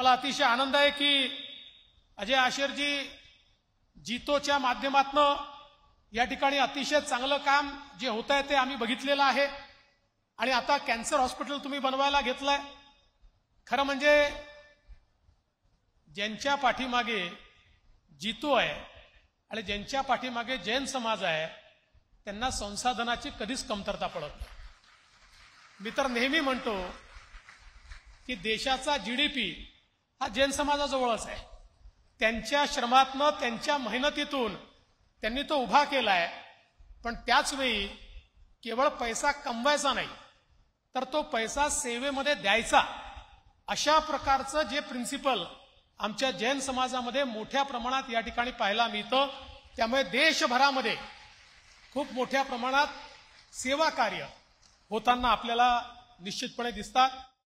मला अतिशय आनंद आहे की अजय आशिरजी जितोच्या माध्यमातनं या ठिकाणी अतिशय चांगलं काम जे होत आहे ते आम्ही बघितलेलं आहे आणि आता कॅन्सर हॉस्पिटल तुम्ही बनवायला घेतलंय खरं म्हणजे ज्यांच्या पाठीमागे जितो आहे आणि ज्यांच्या पाठीमागे जैन समाज आहे त्यांना संसाधनाची कधीच कमतरता पडत नाही मी तर नेहमी म्हणतो की देशाचा जी डी पी हा जैन समाजाजवळच आहे त्यांच्या श्रमातनं त्यांच्या मेहनतीतून त्यांनी तो उभा केला आहे पण त्याचवेळी केवळ पैसा कमवायचा नाही तर तो पैसा सेवेमध्ये द्यायचा अशा प्रकारचं जे प्रिन्सिपल आमच्या जैन समाजामध्ये मोठ्या प्रमाणात या ठिकाणी पाहायला मिळतं त्यामुळे देशभरामध्ये खूप मोठ्या प्रमाणात सेवा कार्य होताना आपल्याला निश्चितपणे दिसतात